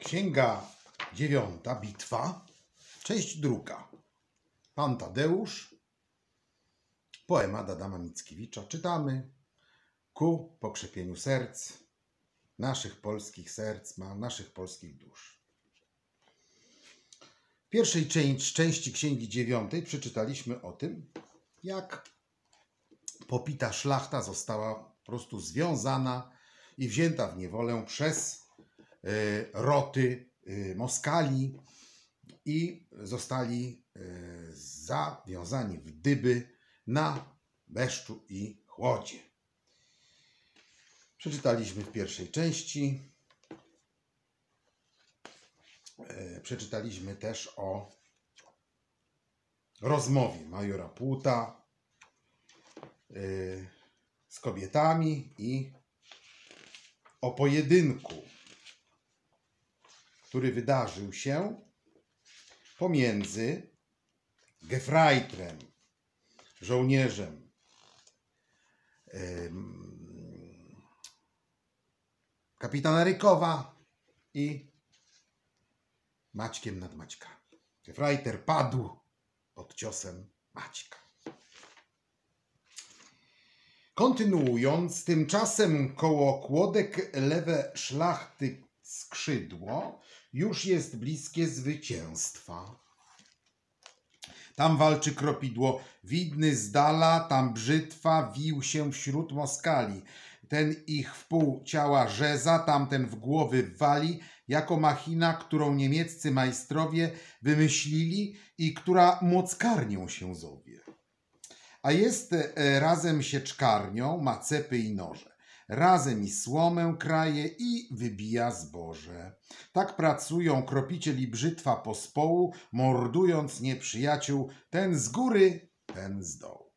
Księga dziewiąta, bitwa, część druga. Pan Tadeusz, poemat Adama Mickiewicza. Czytamy ku pokrzepieniu serc, naszych polskich serc, naszych polskich dusz. W pierwszej części, części Księgi dziewiątej przeczytaliśmy o tym, jak popita szlachta została po prostu związana i wzięta w niewolę przez E, roty e, Moskali i zostali e, zawiązani w dyby na deszczu i chłodzie. Przeczytaliśmy w pierwszej części. Przeczytaliśmy też o rozmowie majora Płuta z kobietami i o pojedynku który wydarzył się pomiędzy Gefreitrem, żołnierzem, kapitana Rykowa i Maćkiem nad Maćka. Gefreiter padł pod ciosem Maćka. Kontynuując, tymczasem koło kłodek lewe szlachty skrzydło już jest bliskie zwycięstwa. Tam walczy kropidło, widny z dala, tam brzytwa wił się wśród moskali. Ten ich w pół ciała rzeza, tamten w głowy wali, jako machina, którą niemieccy majstrowie wymyślili i która mockarnią się zowie. A jest e, razem sieczkarnią, ma cepy i noże razem i słomę kraje i wybija zboże. Tak pracują kropiciel i brzytwa pospołu, mordując nieprzyjaciół, ten z góry, ten z dołu.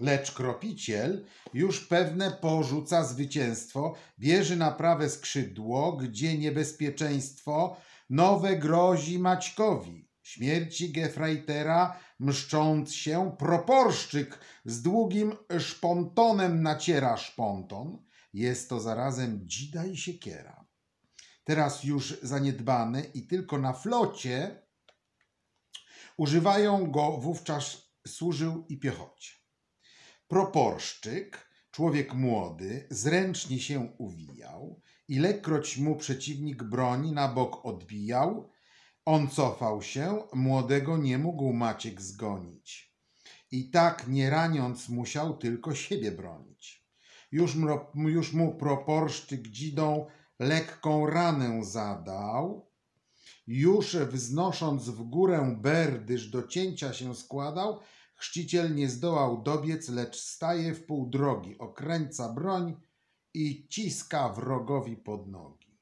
Lecz kropiciel już pewne porzuca zwycięstwo, bierze na prawe skrzydło, gdzie niebezpieczeństwo nowe grozi Maćkowi. Śmierci Gefreitera, mszcząc się, proporszczyk z długim szpontonem naciera szponton, jest to zarazem dzida i siekiera. Teraz już zaniedbany i tylko na flocie używają go wówczas służył i piechocie. Proporszczyk, człowiek młody, zręcznie się uwijał, ilekroć mu przeciwnik broni na bok odbijał, on cofał się, młodego nie mógł Maciek zgonić. I tak nie raniąc musiał tylko siebie bronić. Już, mro, już mu proporszczyk dzidą lekką ranę zadał. Już wznosząc w górę berdyż do cięcia się składał, chrzciciel nie zdołał dobiec, lecz staje w pół drogi, okręca broń i ciska wrogowi pod nogi.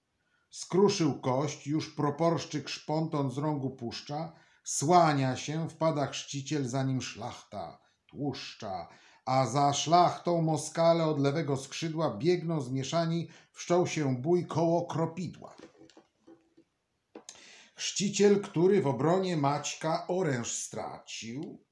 Skruszył kość, już proporszczyk szponton z rągu puszcza, słania się, wpada chrzciciel, za nim szlachta, tłuszcza, a za szlachtą Moskale od lewego skrzydła biegną zmieszani, wszczął się bój koło kropidła. Chrzciciel, który w obronie Maćka oręż stracił,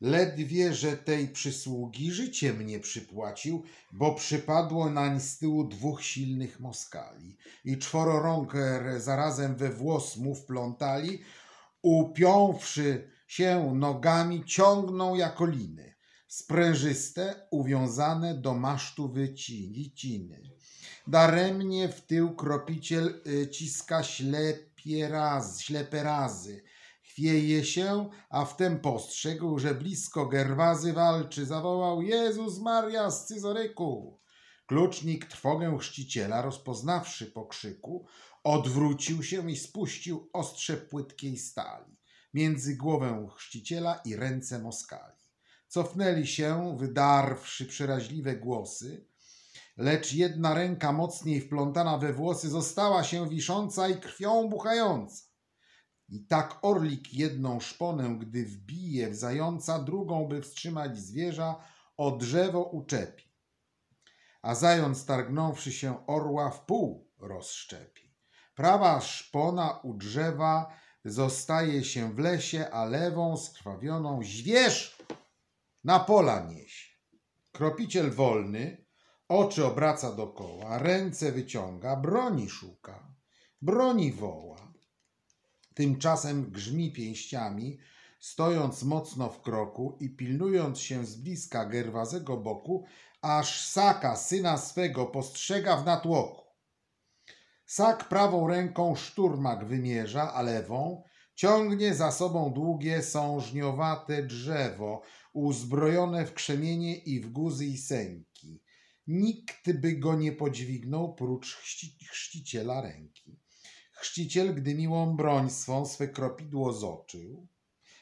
ledwie, że tej przysługi życiem nie przypłacił, bo przypadło nań z tyłu dwóch silnych Moskali i czworo rąk zarazem we włos mu wplątali, upiąwszy się nogami ciągną jako liny sprężyste, uwiązane do masztu wyciny. Daremnie w tył kropiciel y, ciska ślepie raz, ślepe razy. Chwieje się, a wtem postrzegł, że blisko Gerwazy walczy. Zawołał Jezus Maria z Cyzoryku. Klucznik trwogę chrzciciela, rozpoznawszy po krzyku, odwrócił się i spuścił ostrze płytkiej stali między głowę chrzciciela i ręce Moskali. Cofnęli się, wydarwszy przeraźliwe głosy, lecz jedna ręka mocniej wplątana we włosy została się wisząca i krwią buchająca. I tak orlik jedną szponę, gdy wbije w zająca, drugą, by wstrzymać zwierza, o drzewo uczepi. A zając, targnąwszy się orła, w pół rozszczepi. Prawa szpona u drzewa zostaje się w lesie, a lewą, skrwawioną, zwierz na pola nieś. Kropiciel wolny, oczy obraca dokoła, ręce wyciąga, broni szuka, broni woła. Tymczasem grzmi pięściami, stojąc mocno w kroku i pilnując się z bliska Gerwazego boku, aż Saka, syna swego, postrzega w natłoku. Sak prawą ręką szturmak wymierza, a lewą ciągnie za sobą długie, sążniowate drzewo, uzbrojone w krzemienie i w guzy i sęki. Nikt by go nie podźwignął prócz chci chrzciciela ręki. Chrzciciel, gdy miłą broń swą swe kropidło zoczył,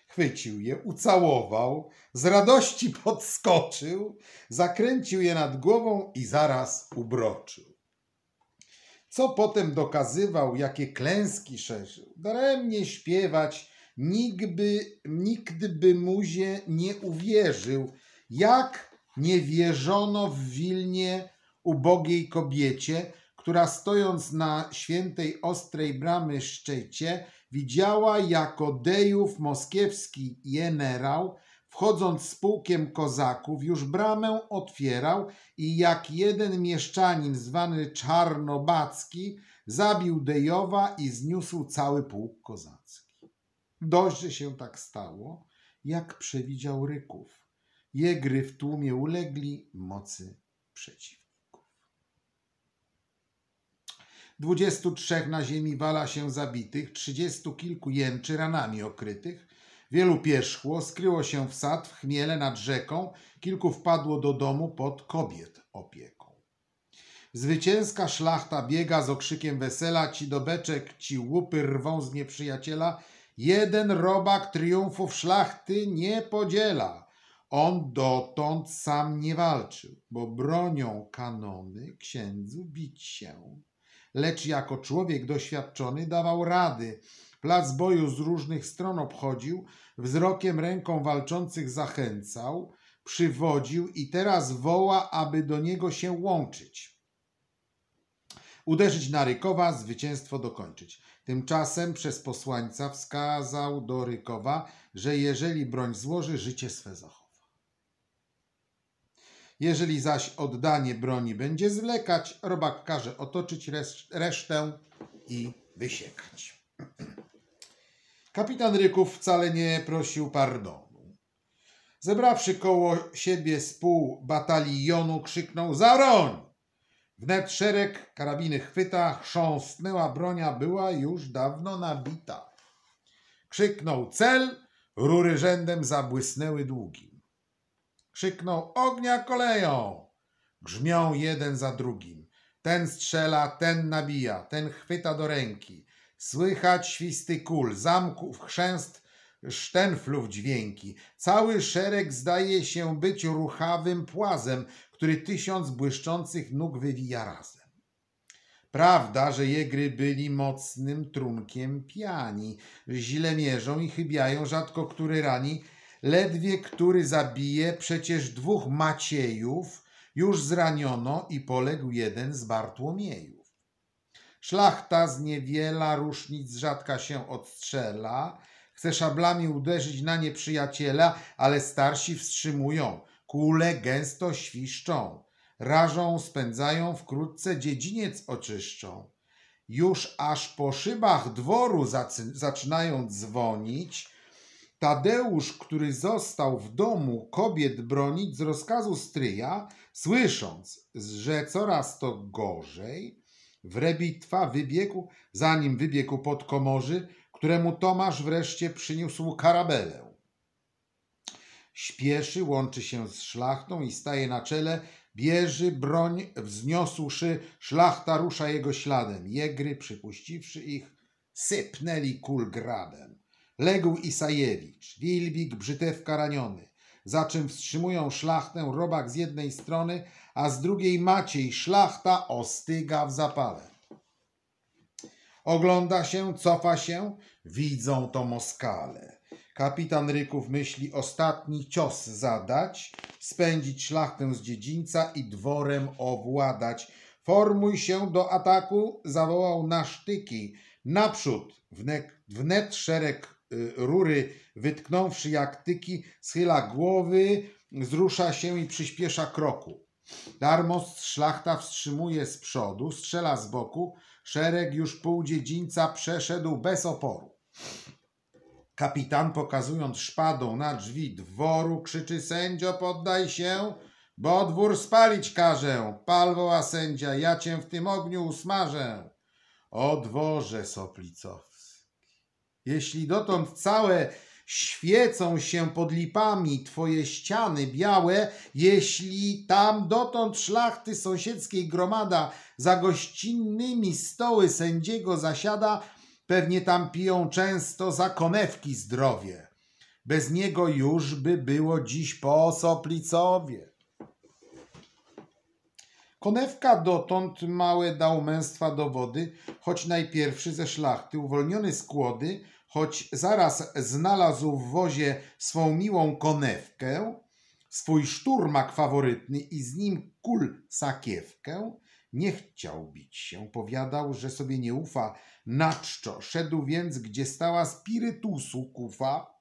chwycił je, ucałował, z radości podskoczył, zakręcił je nad głową i zaraz ubroczył. Co potem dokazywał, jakie klęski szerzył, daremnie śpiewać Nigdy, nigdy by muzie nie uwierzył, jak nie wierzono w Wilnie ubogiej kobiecie, która stojąc na świętej ostrej bramy szczycie, widziała jako Dejów moskiewski jenerał, wchodząc z pułkiem kozaków, już bramę otwierał i jak jeden mieszczanin zwany Czarnobacki zabił Dejowa i zniósł cały pułk kozacki. Dość, że się tak stało, jak przewidział Ryków. Jegry w tłumie ulegli mocy przeciwników. Dwudziestu trzech na ziemi wala się zabitych, trzydziestu kilku jęczy ranami okrytych, wielu pierzchło, skryło się w sad, w chmiele nad rzeką, kilku wpadło do domu pod kobiet opieką. Zwycięska szlachta biega z okrzykiem wesela, ci do beczek, ci łupy rwą z nieprzyjaciela, Jeden robak triumfów szlachty nie podziela. On dotąd sam nie walczył, bo bronią kanony księdzu bić się. Lecz jako człowiek doświadczony dawał rady. Plac boju z różnych stron obchodził, wzrokiem ręką walczących zachęcał, przywodził i teraz woła, aby do niego się łączyć. Uderzyć na Rykowa, zwycięstwo dokończyć. Tymczasem przez posłańca wskazał do Rykowa, że jeżeli broń złoży, życie swe zachowa. Jeżeli zaś oddanie broni będzie zwlekać, robak każe otoczyć resztę i wysiekać. Kapitan Ryków wcale nie prosił pardonu. Zebrawszy koło siebie z pół batalionu, krzyknął: Zaroń! Wnet szereg karabiny chwyta, chrząsnęła bronia, była już dawno nabita. Krzyknął cel, rury rzędem zabłysnęły długim. Krzyknął ognia koleją, grzmią jeden za drugim. Ten strzela, ten nabija, ten chwyta do ręki. Słychać świsty kul, zamków, chrzęst, sztenflów dźwięki. Cały szereg zdaje się być ruchawym płazem, który tysiąc błyszczących nóg wywija razem. Prawda, że jegry byli mocnym trunkiem piani, źle mierzą i chybiają, rzadko który rani, ledwie który zabije, przecież dwóch Maciejów już zraniono i poległ jeden z Bartłomiejów. Szlachta z niewiela różnic rzadka się odstrzela, chce szablami uderzyć na nieprzyjaciela, ale starsi wstrzymują – Kule gęsto świszczą, rażą, spędzają, wkrótce dziedziniec oczyszczą. Już aż po szybach dworu zaczynają dzwonić. Tadeusz, który został w domu kobiet bronić z rozkazu stryja, słysząc, że coraz to gorzej, w rebitwa wybiegł, zanim wybiegł pod komorzy, któremu Tomasz wreszcie przyniósł karabelę. Śpieszy, łączy się z szlachtą i staje na czele. Bierze broń, wzniosłszy, szlachta rusza jego śladem. Jegry, przypuściwszy ich, sypnęli kul gradem. Legł Isajewicz, Wilbik, Brzytewka raniony. Za czym wstrzymują szlachtę robak z jednej strony, a z drugiej Maciej, szlachta ostyga w zapale. Ogląda się, cofa się, widzą to Moskale. Kapitan Ryków myśli ostatni cios zadać, spędzić szlachtę z dziedzińca i dworem owładać. Formuj się do ataku, zawołał na sztyki. Naprzód, wnet, szereg y, rury, wytknąwszy jak tyki, schyla głowy, zrusza się i przyspiesza kroku. Darmost szlachta wstrzymuje z przodu, strzela z boku, szereg już pół dziedzińca przeszedł bez oporu. Kapitan, pokazując szpadą na drzwi dworu, krzyczy sędzio poddaj się, bo dwór spalić każę. Palwoła sędzia, ja cię w tym ogniu usmażę. O dworze soplicowski, jeśli dotąd całe świecą się pod lipami twoje ściany białe, jeśli tam dotąd szlachty sąsiedzkiej gromada za gościnnymi stoły sędziego zasiada, Pewnie tam piją często za konewki zdrowie. Bez niego już by było dziś po osoplicowie. Konewka dotąd małe dał męstwa do wody, choć najpierwszy ze szlachty, uwolniony z kłody, choć zaraz znalazł w wozie swą miłą konewkę, swój szturmak faworytny i z nim kul sakiewkę, nie chciał bić się, powiadał, że sobie nie ufa. Na czczo szedł więc, gdzie stała spirytusu kufa.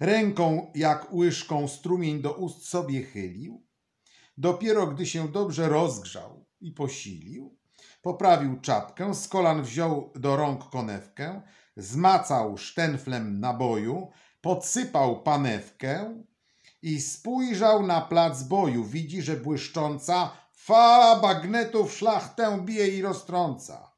Ręką jak łyżką strumień do ust sobie chylił. Dopiero gdy się dobrze rozgrzał i posilił, poprawił czapkę, z kolan wziął do rąk konewkę, zmacał sztenflem naboju, podsypał panewkę i spojrzał na plac boju. Widzi, że błyszcząca Fa bagnetów szlachtę bije i roztrąca.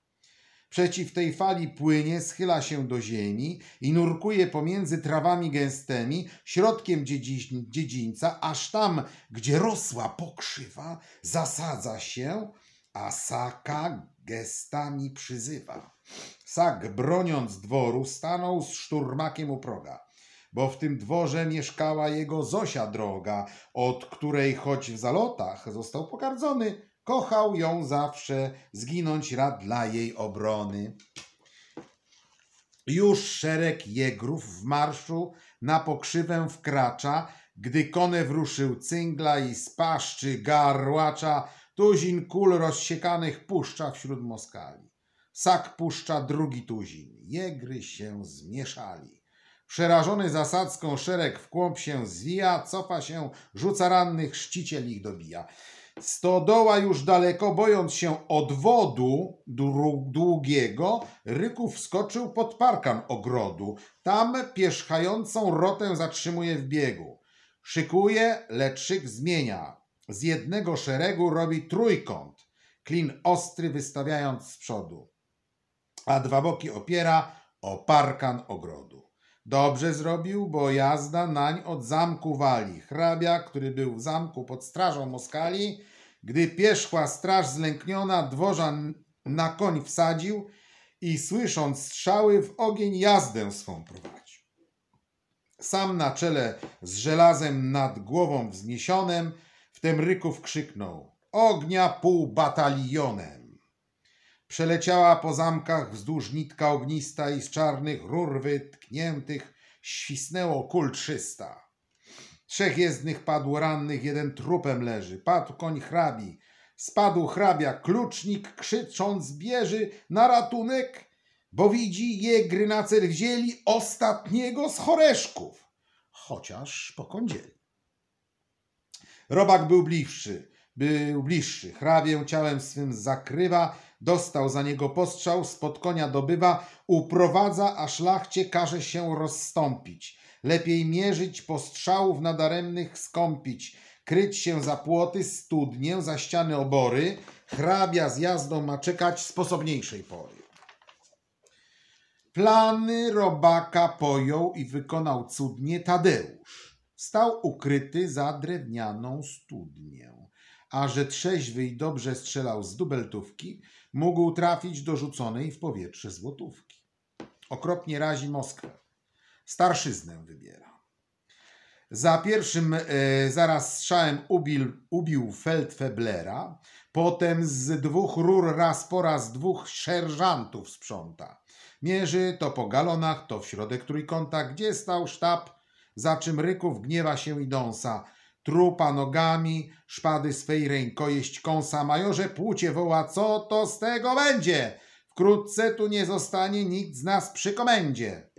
Przeciw tej fali płynie, schyla się do ziemi i nurkuje pomiędzy trawami gęstymi, środkiem dziedziń, dziedzińca, aż tam, gdzie rosła pokrzywa, zasadza się, a saka gestami przyzywa. Sak, broniąc dworu, stanął z szturmakiem u proga bo w tym dworze mieszkała jego Zosia droga, od której choć w zalotach został pogardzony, kochał ją zawsze, zginąć rad dla jej obrony. Już szereg jegrów w marszu na pokrzywę wkracza, gdy konew ruszył cyngla i spaszczy garłacza tuzin kul rozsiekanych puszcza wśród Moskali. Sak puszcza drugi tuzin, jegry się zmieszali. Przerażony zasadzką szereg w kłąb się zwija, cofa się, rzuca rannych, szciciel ich dobija. Stodoła już daleko, bojąc się odwodu długiego, Ryków wskoczył pod parkan ogrodu. Tam pierzchającą rotę zatrzymuje w biegu. Szykuje, lecz szyk zmienia. Z jednego szeregu robi trójkąt, klin ostry wystawiając z przodu, a dwa boki opiera o parkan ogrodu. Dobrze zrobił, bo jazda nań od zamku wali. Hrabia, który był w zamku pod strażą Moskali, gdy pierzchła straż zlękniona, dworzan na koń wsadził i słysząc strzały w ogień jazdę swą prowadził. Sam na czele z żelazem nad głową wzniesionym, w tym ryków krzyknął: Ognia pół batalionem! Przeleciała po zamkach wzdłuż nitka ognista i z czarnych rur wytkniętych świsnęło kul trzysta. Trzech jezdnych padło rannych, jeden trupem leży. Padł koń hrabi. Spadł hrabia, klucznik krzycząc bierze na ratunek, bo widzi gry na cel wzięli ostatniego z choreszków. Chociaż kądzieli. Robak był bliższy, był bliższy. Hrabię ciałem swym zakrywa, Dostał za niego postrzał, spod konia dobywa, uprowadza, a szlachcie każe się rozstąpić. Lepiej mierzyć postrzałów nadaremnych skąpić, kryć się za płoty, studnię, za ściany obory. Hrabia z jazdą ma czekać sposobniejszej pory. Plany robaka pojął i wykonał cudnie Tadeusz. Stał ukryty za drewnianą studnię, a że trzeźwy i dobrze strzelał z dubeltówki, mógł trafić do rzuconej w powietrze złotówki. Okropnie razi Moskwę. Starszyznę wybiera. Za pierwszym e, zaraz strzałem ubił, ubił Feldfeblera, potem z dwóch rur raz po raz dwóch sierżantów sprząta. Mierzy to po galonach, to w środek trójkąta, gdzie stał sztab, za czym Ryków gniewa się i dąsa – trupa nogami, szpady swej rękojeść kąsa. Majorze płucie woła, co to z tego będzie? Wkrótce tu nie zostanie nikt z nas przy komendzie.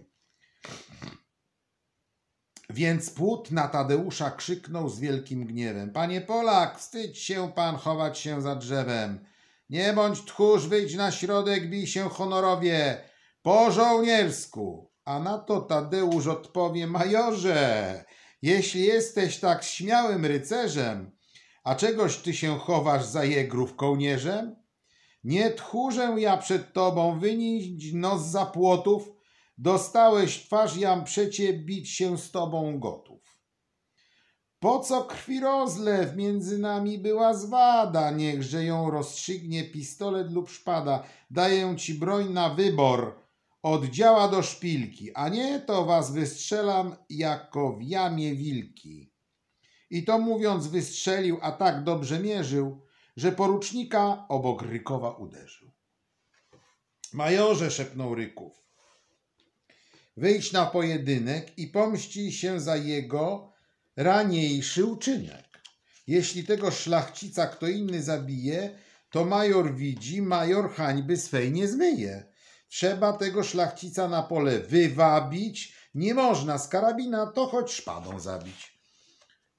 Więc płód na Tadeusza krzyknął z wielkim gniewem. Panie Polak, wstydź się pan chować się za drzewem. Nie bądź tchórz, wyjdź na środek, bij się honorowie. Po żołniersku. A na to Tadeusz odpowie, majorze, jeśli jesteś tak śmiałym rycerzem, a czegoś ty się chowasz za jegrów kołnierzem? Nie tchórzę ja przed tobą, wynić nos za płotów, dostałeś twarz jam przecie bić się z tobą gotów. Po co krwi rozlew między nami była zwada, niechże ją rozstrzygnie pistolet lub szpada, daję ci broń na wybór, od działa do szpilki, a nie to was wystrzelam jako w jamie wilki. I to mówiąc wystrzelił, a tak dobrze mierzył, że porucznika obok Rykowa uderzył. Majorze, szepnął Ryków, wyjdź na pojedynek i pomści się za jego raniejszy uczynek. Jeśli tego szlachcica kto inny zabije, to major widzi, major hańby swej nie zmyje. Trzeba tego szlachcica na pole wywabić. Nie można z karabina, to choć szpadą zabić.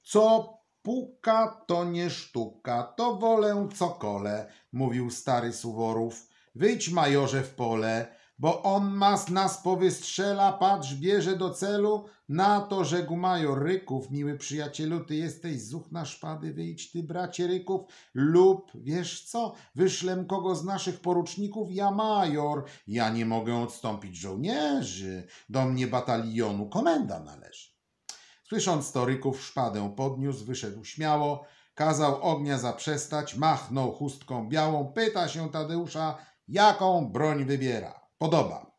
Co puka, to nie sztuka, to wolę co kole. mówił stary Suworów. Wyjdź majorze w pole, bo on mas nas powystrzela, patrz, bierze do celu, na to rzekł major Ryków, miły przyjacielu, ty jesteś zuch na szpady, wyjdź ty, bracie Ryków, lub, wiesz co, wyszlem kogo z naszych poruczników, ja major, ja nie mogę odstąpić żołnierzy, do mnie batalionu komenda należy. Słysząc to, Ryków szpadę podniósł, wyszedł śmiało, kazał ognia zaprzestać, machnął chustką białą, pyta się Tadeusza, jaką broń wybiera podoba.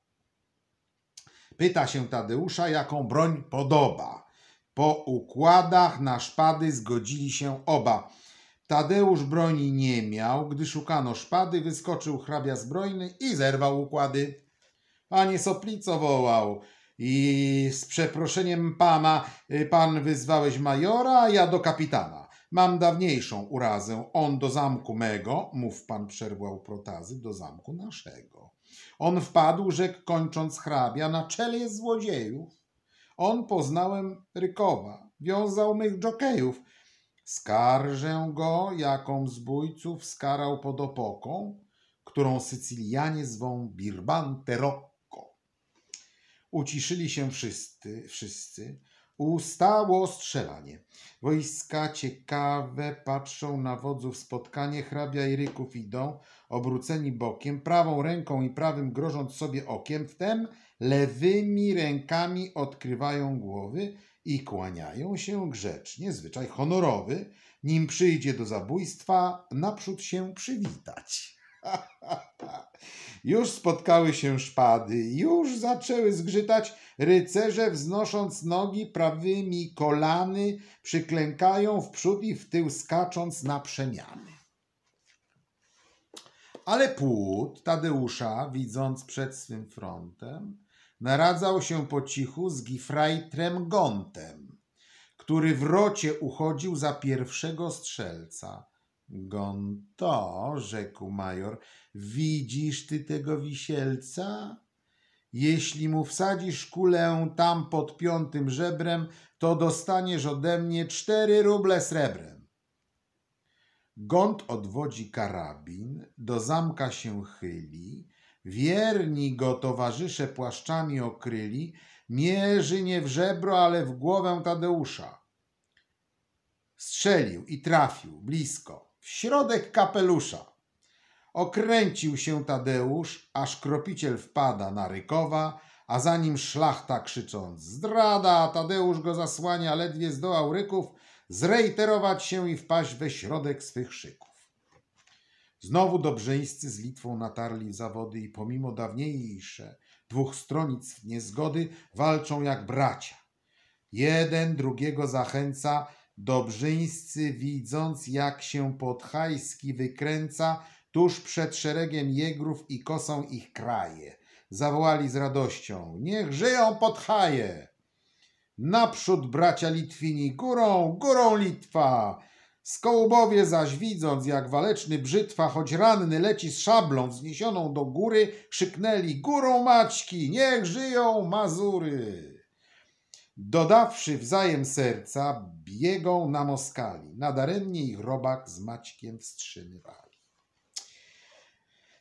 Pyta się Tadeusza, jaką broń podoba. Po układach na szpady zgodzili się oba. Tadeusz broni nie miał, gdy szukano szpady, wyskoczył hrabia zbrojny i zerwał układy. Panie Soplico wołał i z przeproszeniem pana, y, pan wyzwałeś majora, a ja do kapitana. Mam dawniejszą urazę, on do zamku mego, mów pan przerwał protazy, do zamku naszego. On wpadł, rzekł kończąc hrabia, na czele jest złodziejów. On poznałem Rykowa, wiązał mych dżokejów. Skarżę go, jaką zbójców skarał pod opoką, którą Sycylianie zwą Birbante Rocco. Uciszyli się wszyscy, wszyscy. Ustało strzelanie. Wojska ciekawe patrzą na wodzów spotkanie, hrabia i ryków idą, obróceni bokiem, prawą ręką i prawym grożąc sobie okiem, wtem lewymi rękami odkrywają głowy i kłaniają się grzecznie, zwyczaj honorowy, nim przyjdzie do zabójstwa, naprzód się przywitać. Już spotkały się szpady, już zaczęły zgrzytać rycerze, wznosząc nogi prawymi kolany, przyklękają w przód i w tył, skacząc na przemiany. Ale płód Tadeusza, widząc przed swym frontem, naradzał się po cichu z Gifrajtrem Gontem, który w rocie uchodził za pierwszego strzelca Gonto, rzekł major, widzisz ty tego wisielca? Jeśli mu wsadzisz kulę tam pod piątym żebrem, to dostaniesz ode mnie cztery ruble srebrem. Gont odwodzi karabin, do zamka się chyli, wierni go towarzysze płaszczami okryli, mierzy nie w żebro, ale w głowę Tadeusza. Strzelił i trafił blisko w środek kapelusza. Okręcił się Tadeusz, aż kropiciel wpada na Rykowa, a za nim szlachta krzycząc zdrada, Tadeusz go zasłania, ledwie zdołał Ryków zrejterować się i wpaść we środek swych szyków. Znowu Dobrzyńscy z Litwą natarli zawody i pomimo dawniejsze dwóch stronic niezgody walczą jak bracia. Jeden drugiego zachęca, Dobrzyńscy, widząc jak się Podhajski wykręca tuż przed szeregiem jegrów i kosą ich kraje, zawołali z radością: Niech żyją Podhaje! Naprzód bracia Litwini, górą, górą Litwa! Skołubowie zaś widząc, jak waleczny brzytwa, choć ranny, leci z szablą wzniesioną do góry, krzyknęli górą Maćki, niech żyją Mazury! Dodawszy wzajem serca, biegą na Moskali. Nadaremnie ich robak z Maćkiem wstrzymywali.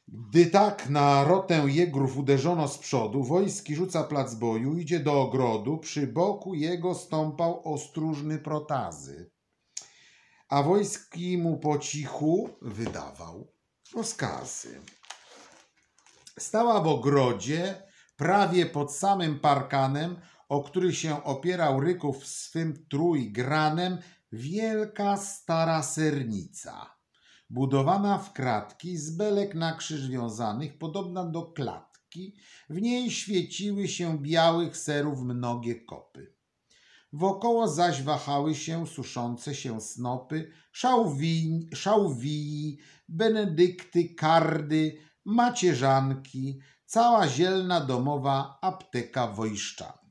Gdy tak na rotę jegrów uderzono z przodu, wojski rzuca plac boju, idzie do ogrodu, przy boku jego stąpał ostróżny protazy, a wojski mu po cichu wydawał rozkazy. Stała w ogrodzie, prawie pod samym parkanem, o który się opierał Ryków swym trójgranem, wielka stara sernica, budowana w kratki z belek na krzyż wiązanych, podobna do klatki, w niej świeciły się białych serów mnogie kopy. Wokoło zaś wahały się suszące się snopy, szałwii, szałwii benedykty, kardy, macierzanki, cała zielna domowa apteka wojszczana.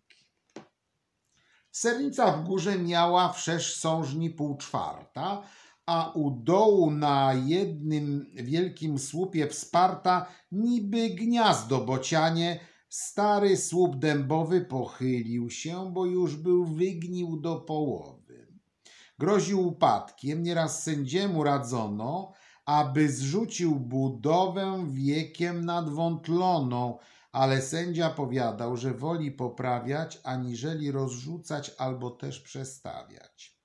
Sernica w górze miała wszerz sążni półczwarta, a u dołu na jednym wielkim słupie wsparta niby gniazdo bocianie. Stary słup dębowy pochylił się, bo już był wygnił do połowy. Groził upadkiem, nieraz sędziemu radzono, aby zrzucił budowę wiekiem nadwątloną, ale sędzia powiadał, że woli poprawiać, aniżeli rozrzucać albo też przestawiać.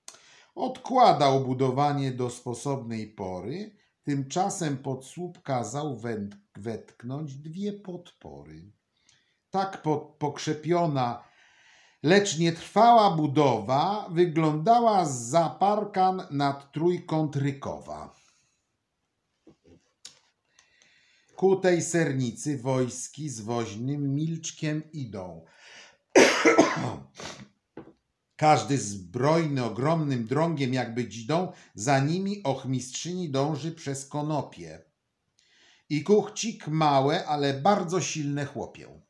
Odkładał budowanie do sposobnej pory, tymczasem pod słup kazał wetknąć dwie podpory. Tak pokrzepiona, lecz nietrwała budowa wyglądała z zaparkan nad trójkąt Rykowa. Ku tej sernicy wojski z woźnym milczkiem idą. Każdy zbrojny ogromnym drągiem jakby dzidą, za nimi ochmistrzyni dąży przez konopie. I kuchcik małe, ale bardzo silne chłopię.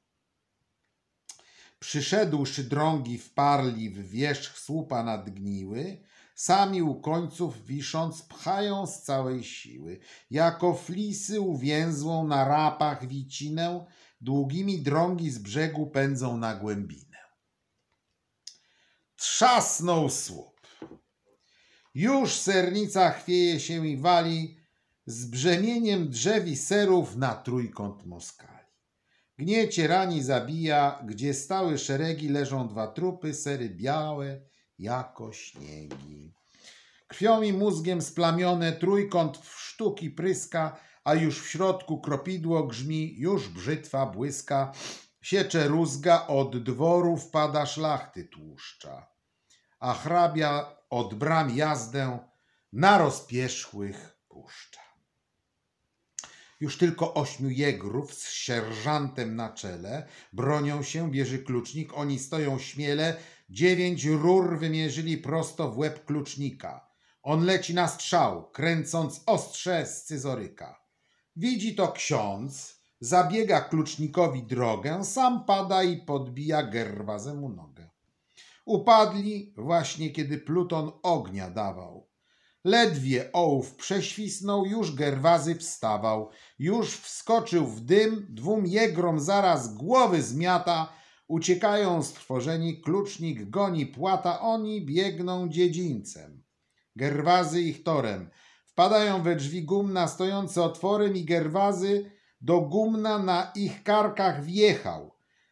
Przyszedłszy drągi wparli w wierzch słupa nadgniły, Sami u końców wisząc pchają z całej siły. Jako flisy uwięzłą na rapach wicinę, długimi drągi z brzegu pędzą na głębinę. Trzasnął słup. Już sernica chwieje się i wali z brzemieniem drzewi serów na trójkąt Moskali. Gniecie rani zabija, gdzie stały szeregi leżą dwa trupy, sery białe, jako śniegi. Krwią i mózgiem splamione trójkąt w sztuki pryska, a już w środku kropidło grzmi, już brzytwa błyska, siecze rózga, od dworu wpada szlachty tłuszcza, a hrabia od bram jazdę na rozpierzchłych puszcza. Już tylko ośmiu jegrów z sierżantem na czele bronią się, bierze klucznik, oni stoją śmiele, Dziewięć rur wymierzyli prosto w łeb klucznika. On leci na strzał, kręcąc ostrze scyzoryka. Widzi to ksiądz, zabiega klucznikowi drogę, sam pada i podbija gerwazemu nogę. Upadli właśnie kiedy Pluton ognia dawał. Ledwie ołów prześwisnął, już Gerwazy wstawał. Już wskoczył w dym, dwóm jegrom zaraz głowy zmiata, Uciekają stworzeni, klucznik goni płata, oni biegną dziedzińcem. Gerwazy ich torem. Wpadają we drzwi gumna stojące otworem i Gerwazy do gumna na ich karkach wjechał.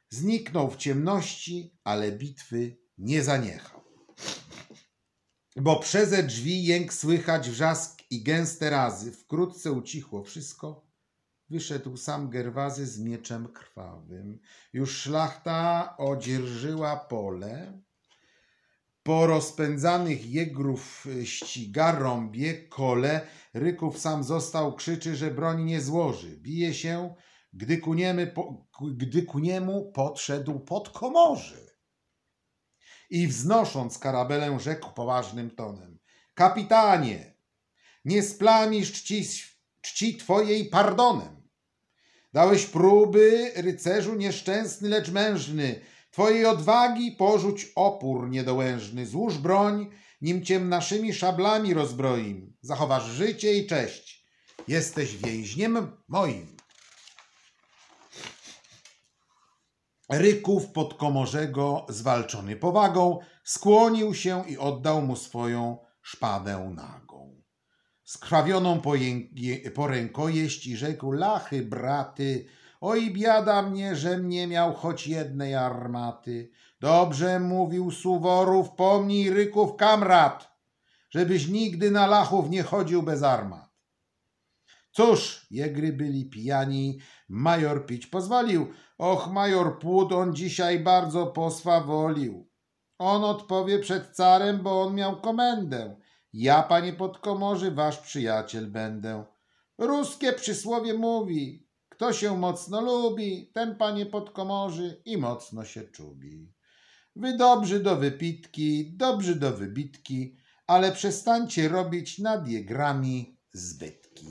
Zniknął w ciemności, ale bitwy nie zaniechał. Bo przeze drzwi jęk słychać wrzask i gęste razy. Wkrótce ucichło wszystko wyszedł sam Gerwazy z mieczem krwawym. Już szlachta odzierżyła pole. Po rozpędzanych jegrów ściga, rąbie, kole, Ryków sam został, krzyczy, że broń nie złoży. Bije się, gdy ku, niemy, gdy ku niemu podszedł pod komorzy. I wznosząc karabelę, rzekł poważnym tonem. Kapitanie, nie splamisz czci, czci twojej pardonem. Dałeś próby, rycerzu nieszczęsny, lecz mężny. Twojej odwagi porzuć opór niedołężny. Złóż broń, nim cię naszymi szablami rozbroim. Zachowasz życie i cześć. Jesteś więźniem moim. Ryków podkomorzego, zwalczony powagą, skłonił się i oddał mu swoją szpadę nagą skrawioną po, jęk- po rękojeść i rzekł, lachy, braty, oj biada mnie, że mnie miał choć jednej armaty. Dobrze mówił Suworów, pomnij ryków kamrat, żebyś nigdy na lachów nie chodził bez armat. Cóż, jegry byli pijani, major pić pozwolił. Och, major Płód, on dzisiaj bardzo poswawolił. On odpowie przed carem, bo on miał komendę. Ja, panie podkomorzy, wasz przyjaciel będę. Ruskie przysłowie mówi, kto się mocno lubi, ten, panie podkomorzy, i mocno się czubi. Wy dobrzy do wypitki, dobrzy do wybitki, ale przestańcie robić nad jegrami zbytki.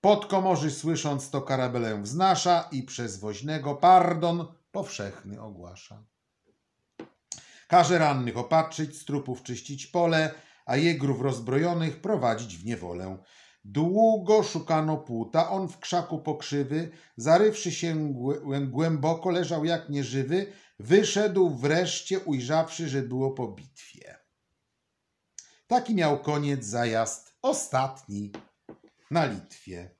Podkomorzy słysząc to karabelę wznasza i przez woźnego pardon powszechny ogłasza. Każe rannych opatrzyć, z trupów czyścić pole, a jegrów rozbrojonych prowadzić w niewolę. Długo szukano płuta, on w krzaku pokrzywy, zarywszy się głęboko, leżał jak nieżywy, wyszedł wreszcie, ujrzawszy, że było po bitwie. Taki miał koniec zajazd ostatni na Litwie.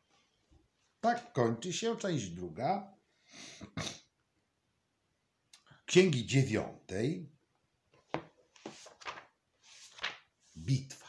Tak kończy się część druga. Księgi dziewiątej. Beat